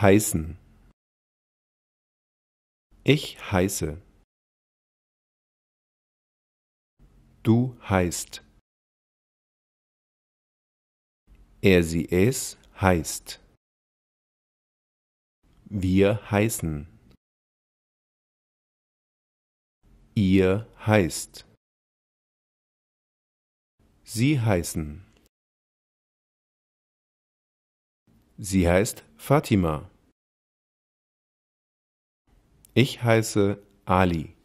heißen ich heiße du heißt er sie es heißt wir heißen ihr heißt sie heißen Sie heißt Fatima. Ich heiße Ali.